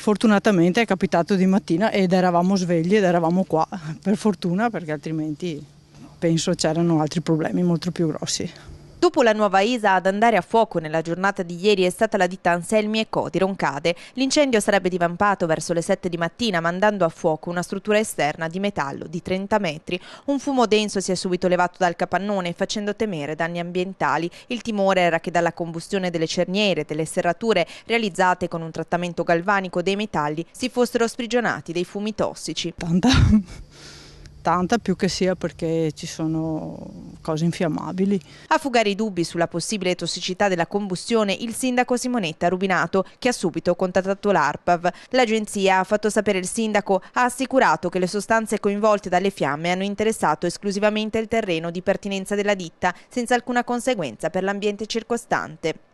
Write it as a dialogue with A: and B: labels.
A: Fortunatamente è capitato di mattina ed eravamo svegli ed eravamo qua, per fortuna, perché altrimenti penso c'erano altri problemi molto più grossi.
B: Dopo la nuova ISA ad andare a fuoco nella giornata di ieri è stata la ditta Anselmi e Co di Roncade. L'incendio sarebbe divampato verso le 7 di mattina mandando a fuoco una struttura esterna di metallo di 30 metri. Un fumo denso si è subito levato dal capannone facendo temere danni ambientali. Il timore era che dalla combustione delle cerniere, delle serrature realizzate con un trattamento galvanico dei metalli si fossero sprigionati dei fumi tossici. Tanta 80 più che sia perché ci sono cose infiammabili. A fugare i dubbi sulla possibile tossicità della combustione il sindaco Simonetta Rubinato che ha subito contattato l'ARPAV. L'agenzia ha fatto sapere il sindaco ha assicurato che le sostanze coinvolte dalle fiamme hanno interessato esclusivamente il terreno di pertinenza della ditta senza alcuna conseguenza per l'ambiente circostante.